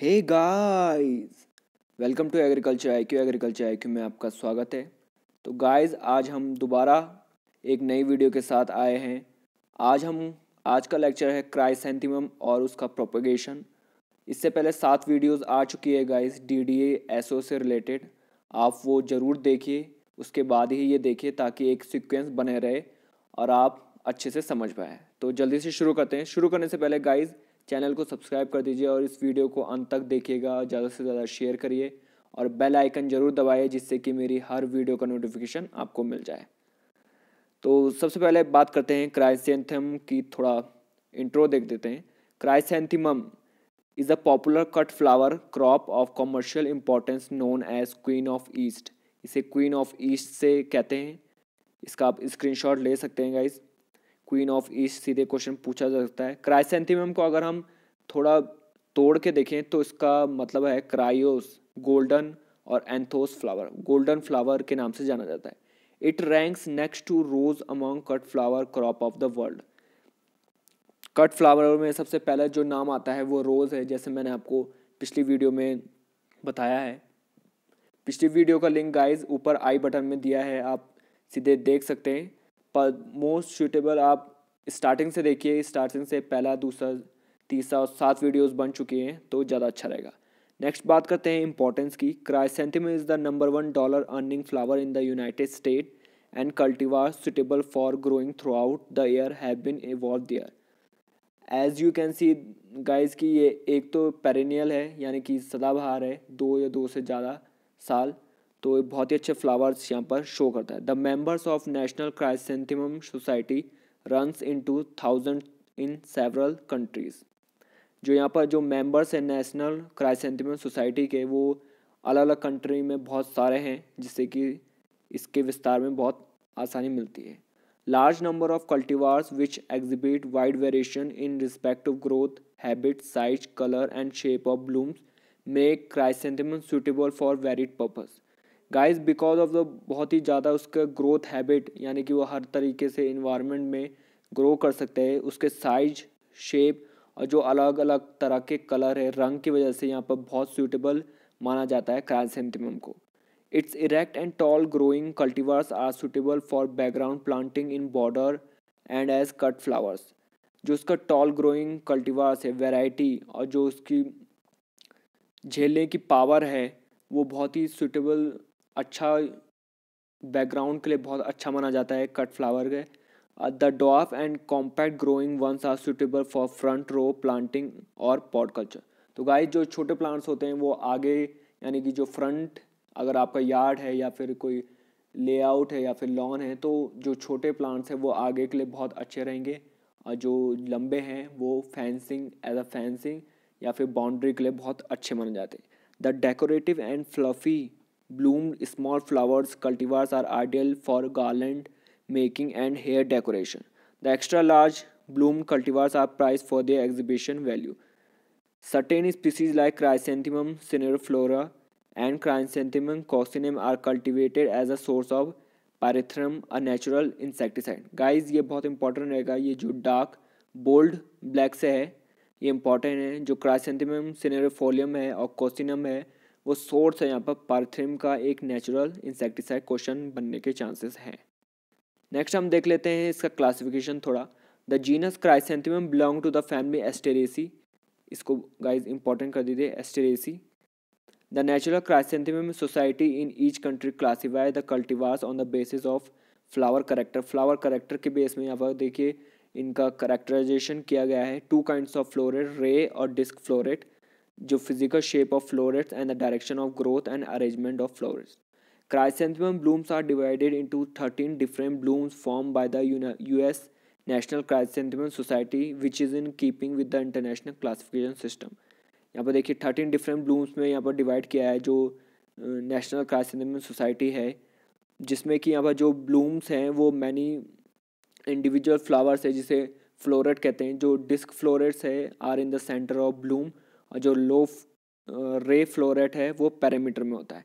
hey guys welcome to agriculture I Q agriculture I Q में आपका स्वागत है तो गाइस आज हम दोबारा एक नई वीडियो के साथ आए हैं आज हम आज का लेक्चर है क्राइसेंथिमम और उसका प्रोपोगेशन इससे पहले सात वीडियोस आ चुकी है गाइस डी डी एसओ से रिलेटेड आप वो ज़रूर देखिए उसके बाद ही ये देखिए ताकि एक सिक्वेंस बने रहे और आप अच्छे से समझ पाए तो जल्दी से शुरू करते हैं शुरू करने से पहले गाइज़ चैनल को सब्सक्राइब कर दीजिए और इस वीडियो को अंत तक देखिएगा ज़्यादा से ज़्यादा शेयर करिए और बेल आइकन ज़रूर दबाइए जिससे कि मेरी हर वीडियो का नोटिफिकेशन आपको मिल जाए तो सबसे पहले बात करते हैं क्राइसेंथम की थोड़ा इंट्रो देख देते हैं chrysanthemum is a popular cut flower crop of commercial importance known as queen of east इसे क्वीन ऑफ ईस्ट से कहते हैं इसका आप स्क्रीनशॉट ले सकते हैं गाइज क्वीन ऑफ ईस्ट सीधे क्वेश्चन पूछा जा सकता है क्राइसेंथीम को अगर हम थोड़ा तोड़ के देखें तो इसका मतलब है क्रायोस गोल्डन और एंथोस फ्लावर गोल्डन फ्लावर के नाम से जाना जाता है it ranks next to rose among cut flower crop of the world cut flower में सबसे पहले जो नाम आता है वो रोज़ है जैसे मैंने आपको पिछली वीडियो में बताया है पिछली वीडियो का लिंक गाइज ऊपर आई बटन में दिया है आप सीधे देख सकते हैं पर मोस्ट सूटेबल आप स्टार्टिंग से देखिए स्टार्टिंग से पहला दूसरा तीसरा और सात वीडियोस बन चुके हैं तो ज़्यादा अच्छा रहेगा नेक्स्ट बात करते हैं इंपॉर्टेंस की chrysanthemum is the number one dollar earning flower in the United State and cultivar suitable for growing throughout the year have been evolve there as you can see guys की ये एक तो perennial है यानी कि सदाबहार है दो या दो से ज़्यादा साल तो बहुत ही अच्छे फ्लावर्स यहाँ पर शो करता है the members of national chrysanthemum society runs in two thousand in several countries जो यहाँ पर जो मेंबर्स हैं नेशनल क्राइसेंथिमम सोसाइटी के वो अलग अलग कंट्री में बहुत सारे हैं जिससे कि इसके विस्तार में बहुत आसानी मिलती है large number of cultivars which exhibit wide variation in respect of growth habit size colour and shape of blooms make chrysanthemum suitable for varied purpose guys because of the बहुत ही ज़्यादा उसका ग्रोथ हैबिट यानी कि वो हर तरीके से environment में ग्रो कर सकते हैं उसके साइज शेप और जो अलग अलग तरह के कलर है रंग की वजह से यहाँ पर बहुत सूटेबल माना जाता है क्राइसेंथेमम को its erect and tall growing cultivars are suitable for background planting in border and as cut flowers जो उसका टॉल ग्रोइंग कल्टीवर्स है वेराइटी और जो उसकी झेलने की पावर है वो बहुत ही सूटेबल अच्छा बैकग्राउंड के लिए बहुत अच्छा माना जाता है कट फ्लावर के the dwarf and compact growing ones are suitable for front row planting और पॉट कल्चर तो गाइस जो छोटे प्लांट्स होते हैं वो आगे यानी कि जो फ्रंट अगर आपका यार्ड है या फिर कोई लेआउट है या फिर लॉन है तो जो छोटे प्लांट्स हैं वो आगे के लिए बहुत अच्छे रहेंगे और uh, जो लंबे हैं वो फैंसिंग एज अ फैंसिंग या फिर बाउंड्री के लिए बहुत अच्छे माने जाते हैं the decorative and fluffy bloomed small flowers cultivars are ideal for garland making and hair decoration the extra large bloomed cultivars are prized for their exhibition value certain species like chrysanthemum cineriflora and chrysanthemum coccinum are cultivated as a source of pyrethrum a natural insecticide guys ये बहुत important रहेगा ये जो dark bold black से है ये important है जो क्रासेंथिमम सिनेरोफोलियम है और कोसिनम है वो सोर्स है यहाँ पर पार्थिम का एक नेचुरल इंसेक्टिसाइड क्वेश्चन बनने के चांसेस हैं नेक्स्ट हम देख लेते हैं इसका क्लासिफिकेशन थोड़ा the genus chrysanthemum belong to the family Asteraceae इसको गाइज इंपॉर्टेंट कर दीजिए Asteraceae the natural chrysanthemum society in each country classify the cultivars on the basis of flower character flower character के बेस में यहाँ पर देखिए इनका करेक्टराइजेशन किया गया है two kinds of floret ray और डिस्क फ्लोरेट जो physical shape of florets and the direction of growth and arrangement of florets chrysanthemum blooms are divided into thirteen different blooms form by the U S national chrysanthemum society which is in keeping with the international classification system यहाँ पर देखिए thirteen different blooms में यहाँ पर divide किया है जो national chrysanthemum society है जिसमें कि यहाँ पर जो ब्लूम्स हैं वो मैनी इंडिविजुअल फ्लावर्स है जिसे फ्लोरेट कहते हैं जो डिस्क फ्लोरेट्स है are in the centre of bloom और जो लो रे फ्लोरेट है वो पैरामीटर में होता है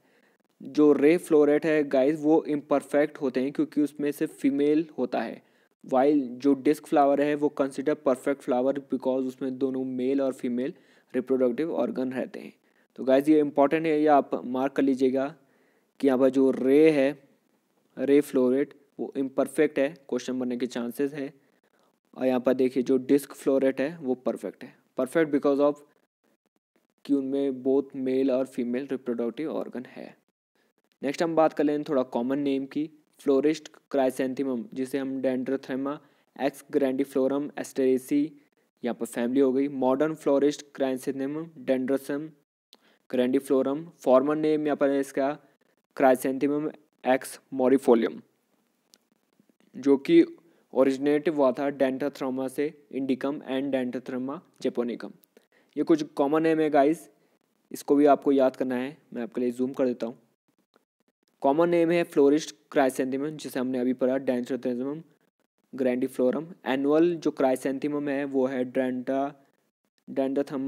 जो रे फ्लोरेट है गाइस वो इम्परफेक्ट होते हैं क्योंकि उसमें से फीमेल होता है वाइल जो डिस्क फ्लावर है वो कंसिडर परफेक्ट फ्लावर बिकॉज उसमें दोनों मेल और फीमेल रिप्रोडक्टिव ऑर्गन रहते हैं तो गाइज ये इंपॉर्टेंट है ये आप मार्क कर लीजिएगा कि यहाँ पर जो रे है रे फ्लोरेट वो इम्परफेक्ट है क्वेश्चन बनने के चांसेस है और यहाँ पर देखिए जो डिस्क फ्लोरेट है वो परफेक्ट है परफेक्ट बिकॉज ऑफ कि उनमें बहुत मेल और फीमेल रिप्रोडक्टिव ऑर्गन है नेक्स्ट हम बात कर लें थोड़ा कॉमन नेम की फ्लोरिस्ट क्राइसेंथिमम जिसे हम डेंड्रोथ्रेमा एक्स ग्रैंडिफ्लोरम एस्टेरेसी यहाँ पर फैमिली हो गई modern florist chrysanthemum dendranthema grandiflorum former name यहाँ पर है इसका क्राइसेंथिमम एक्स मोरिफोलियम जो कि ओरिजिनेट हुआ था डेंटाथ्रोमा से इंडिकम एंड डेंटाथ्रोमा जेपोनिकम ये कुछ कॉमन नेम है गाइस इसको भी आपको याद करना है मैं आपके लिए जूम कर देता हूँ कॉमन नेम है फ्लोरिस्ट क्राइसेंथीम जिसे हमने अभी पढ़ा ग्रैंडी ग्रैंडिफ्लोरम एनुअल जो क्राइसेंथीम है वो है ड्रेंटा डेंडाथम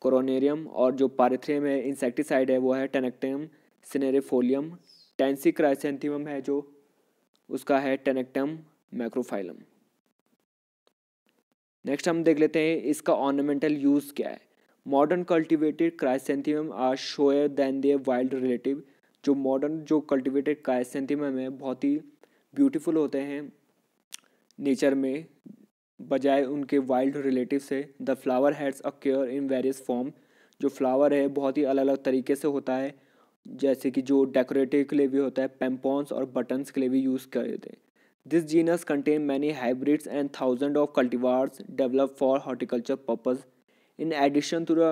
कोरोनेरियम और जो पारिथ्रियम है इंसेक्टिसाइड है वो है टेनेक्टम सिनेरेफोलियम टेंसी क्राइसेंथीम है जो उसका है टेनेक्टम मैक्रोफाइलम नेक्स्ट हम देख लेते हैं इसका ऑर्नामेंटल यूज़ क्या है modern cultivated chrysanthemum are showier than the wild relative जो मॉडर्न जो कल्टिवेटेड क्राइसेंथियम है बहुत ही ब्यूटीफुल होते हैं नेचर में बजाय उनके वाइल्ड रिलेटिव से the flower heads occur in various form जो फ्लावर है बहुत ही अलग अलग तरीके से होता है जैसे कि जो डेकोरेटिव के लिए भी होता है पेम्पॉन्स और बटन्स के लिए भी यूज़ करते हैं this genus contain many hybrids and thousand of cultivars develop for horticulture purpose in addition to the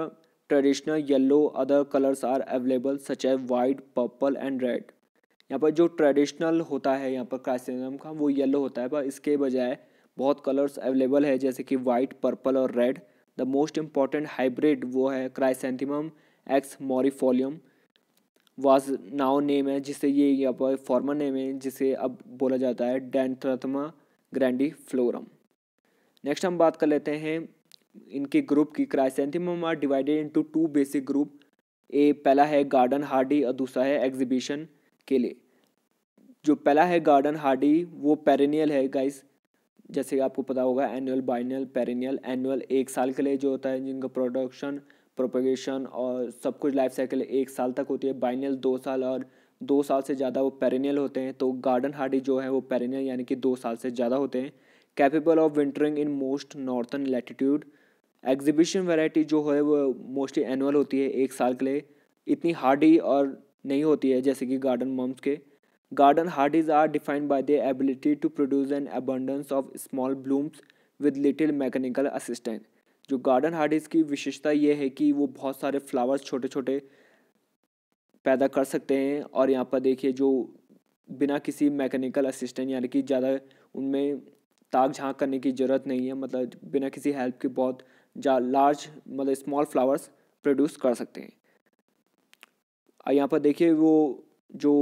traditional yellow other colours are available such a white purple and red यहाँ पर जो traditional होता है यहाँ पर क्राइसिनम का वो येल्लो होता है पर इसके बजाय बहुत कलर्स अवेलेबल है जैसे कि वाइट पर्पल और red the most important hybrid वो है chrysanthemum x morifolium was now name है जिसे ये यहाँ पर फॉर्मर नेम है जिसे अब बोला जाता है डेंथ्रथमा ग्रैंडी फ्लोरम नेक्स्ट हम बात कर लेते हैं इनके ग्रुप की chrysanthemum are divided into two basic group A पहला है गार्डन हार्डी और दूसरा है एग्जीबिशन के लिए जो पहला है गार्डन हार्डी वो पेरेनियल है गाइस जैसे आपको पता होगा एनुअल बाइनल पेरेनियल एनुअल एक साल के लिए जो होता है जिनका प्रोडक्शन प्रोपोगेशन और सब कुछ लाइफ साइकिल एक साल तक होती है बाइनल दो साल और दो साल से ज़्यादा वो पेरेनियल होते हैं तो गार्डन हार्डी जो है वो पेरेनियल यानी कि दो साल से ज़्यादा होते हैं capable of wintering in most northern latitude exhibition variety जो है वो मोस्टली एनुअल होती है एक साल के लिए इतनी हार्डी और नहीं होती है जैसे कि गार्डन मम्स के garden hardies are defined by the ability to produce an abundance of small blooms with little mechanical assistant जो गार्डन हार्डिस की विशेषता ये है कि वो बहुत सारे फ्लावर्स छोटे छोटे पैदा कर सकते हैं और यहाँ पर देखिए जो बिना किसी मैकेनिकल असिस्टेंट यानी कि ज़्यादा उनमें ताक झाँक करने की ज़रूरत नहीं है मतलब बिना किसी हेल्प के बहुत जा लार्ज मतलब स्मॉल फ्लावर्स प्रोड्यूस कर सकते हैं यहाँ पर देखिए वो जो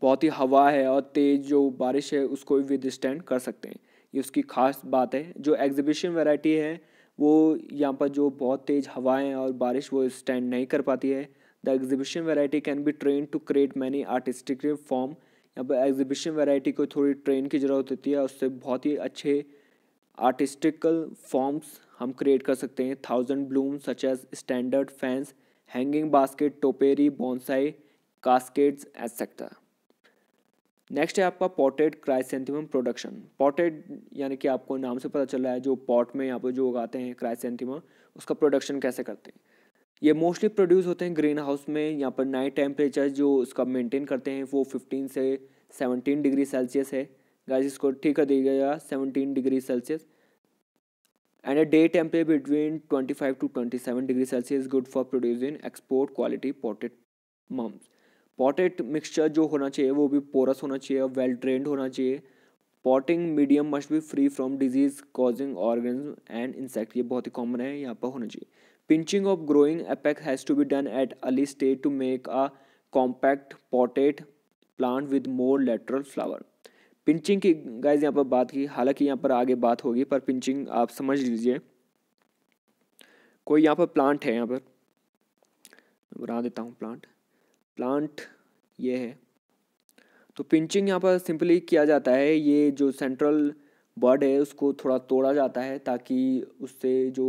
बहुत ही हवा है और तेज़ जो बारिश है उसको भी विदस्टैंड कर सकते हैं ये उसकी खास बात है जो एग्जिबिशन वैरायटी है वो यहाँ पर जो बहुत तेज़ हवाएं और बारिश वो स्टैंड नहीं कर पाती है the exhibition variety can be train to create many artistic form यहाँ पर एग्जीबिशन वेराइटी को थोड़ी ट्रेन की ज़रूरत होती है उससे बहुत ही अच्छे आर्टिस्टिकल फॉर्म्स हम क्रिएट कर सकते हैं thousand bloom such as standard fans hanging basket topiary bonsai cascades etcetera next है आपका पॉटेड क्राइसेंथिमम प्रोडक्शन पॉटेड यानी कि आपको नाम से पता चल रहा है जो पॉट में यहाँ पर जो उगाते हैं क्राइसेंथिमा उसका प्रोडक्शन कैसे करते हैं ये मोस्टली प्रोड्यूस होते हैं ग्रीन हाउस में यहाँ पर नाइट टेम्परेचर जो उसका मेंटेन करते हैं वो फिफ्टीन से सेवनटीन डिग्री सेल्सियस है गाइस इसको ठीक कर दिया गया seventeen degree Celsius and a day temperature between twenty five to twenty seven degree Celsius good for producing export quality potted mums potted mixture जो होना चाहिए वो भी पोरस होना चाहिए वेल ट्रेंड होना चाहिए पॉटिंग मीडियम मस्ट भी free from disease causing organ and insect ये बहुत ही कॉमन है यहाँ पर होना चाहिए pinching of growing apex has to be done at early stage to make a compact potted plant with more lateral flower pinching की गाइज यहाँ पर बात की हालांकि यहाँ पर आगे बात होगी पर पिंचिंग आप समझ लीजिए कोई यहाँ पर प्लांट है यहाँ पर बना देता हूँ प्लांट प्लांट ये है तो पिंचिंग यहाँ पर सिंपली किया जाता है ये जो सेंट्रल बर्ड है उसको थोड़ा तोड़ा जाता है ताकि उससे जो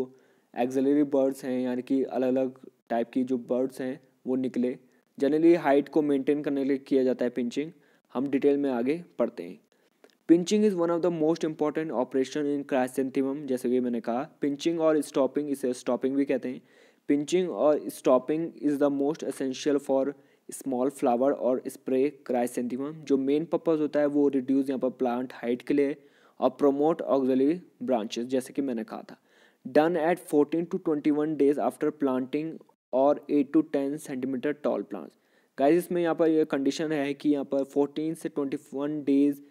एक्जलरी बर्ड्स हैं यानी कि अलग अलग टाइप की जो बर्ड्स हैं वो निकले जनरली हाइट को मेंटेन करने के लिए किया जाता है पिंचिंग हम डिटेल में आगे पढ़ते हैं pinching is one of the most important operation in chrysanthemum जैसे कि मैंने कहा पिंचिंग और स्टॉपिंग इसे स्टॉपिंग भी कहते हैं पिंचिंग और stopping is the most essential for small flower और स्प्रे क्राइसेंटिमम जो मेन पर्पज़ होता है वो रिड्यूस यहाँ पर प्लांट हाइट के लिए और प्रोमोट ऑगजली ब्रांचेस जैसे कि मैंने कहा था done at fourteen to twenty one days after planting और eight to ten centimetre tall plants guys इसमें यहाँ पर यह कंडीशन है कि यहाँ पर फोर्टीन से ट्वेंटी वन डेज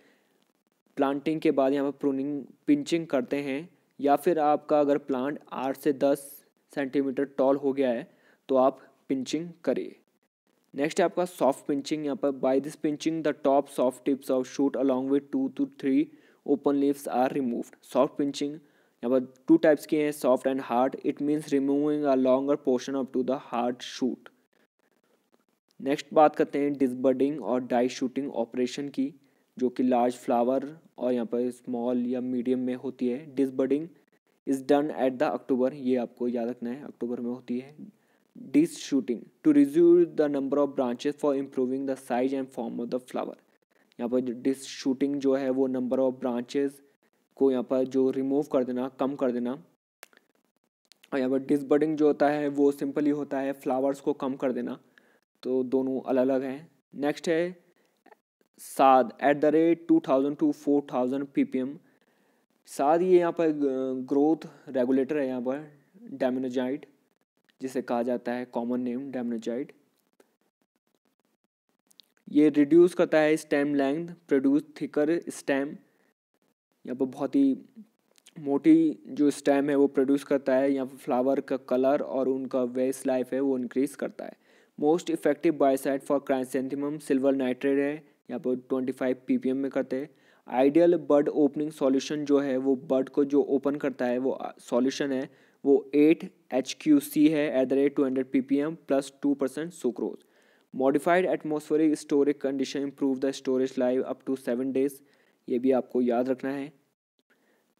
प्लांटिंग के बाद यहाँ पर प्रूनिंग पिंचिंग करते हैं या फिर आपका अगर प्लांट आठ से दस सेंटीमीटर टॉल हो गया है तो आप पिंचिंग करिए नेक्स्ट है आपका सॉफ्ट पिंचिंग यहाँ पर by this pinching the top soft tips of shoot along with two to three open leaves are removed soft pinching यहाँ पर टू टाइप्स के हैं soft and hard it means removing a longer portion up to the hard shoot next बात करते हैं डिसबर्डिंग और die shooting operation की जो कि लार्ज फ्लावर और यहाँ पर स्मॉल या मीडियम में होती है disbudding is done at the October ये आपको याद रखना है अक्टूबर में होती है dis shooting to reduce the number of branches for improving the size and form of the flower यहाँ पर डिस शूटिंग जो है वो नंबर ऑफ ब्रांचेज को यहाँ पर जो रिमूव कर देना कम कर देना और यहाँ पर बर्डिंग जो होता है वो सिंपली होता है फ्लावर्स को कम कर देना तो दोनों अलग अलग हैं नेक्स्ट है साद at the rate two thousand to four thousand p p m साद ये यहाँ पर ग्रोथ रेगुलेटर है यहाँ पर डेमिनोजाइट जिसे कहा जाता है कॉमन नेम डैमनोजाइड ये रिड्यूस करता है stem length produce thicker stem यहाँ पर बहुत ही मोटी जो स्टेम है वो प्रोड्यूस करता है यहाँ पर फ्लावर का कलर और उनका वेस्ट लाइफ है वो इंक्रीज करता है most effective biocide for chrysanthemum silver nitrate है यहाँ पर twenty five p p m में करते हैं आइडियल बर्ड ओपनिंग सॉल्यूशन जो है वो बर्ड को जो ओपन करता है वो सॉल्यूशन है वो एट एच क्यू सी है at the rate two hundred p p m plus two percent sucrose modified atmospheric storage condition improve the storage life up to seven days ये भी आपको याद रखना है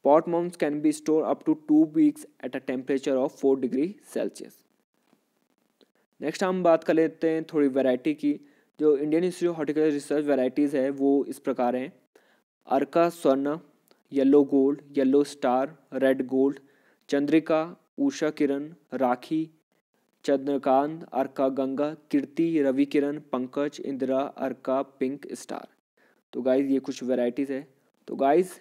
pot mums can be store up to two weeks at a temperature of four degree Celsius next हम बात कर लेते हैं थोड़ी वैरायटी की जो Indian institute horticulture research varieties है वो इस प्रकार हैं अर्का Swarna yellow gold yellow star red gold Chandrika Usha Kiran Rakhi Chandrakant Arka Ganga Kirti Ravi Kiran Pankaj Indira Arka pink star तो गाइज ये कुछ वेराइटीज़ है तो गाइज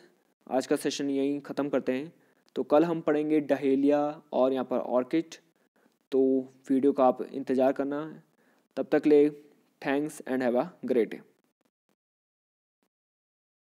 आज का सेशन यहीं ख़त्म करते हैं तो कल हम पढ़ेंगे डहेलिया और यहाँ पर ऑर्किड तो वीडियो का आप इंतज़ार करना तब तक ले thanks and have a great day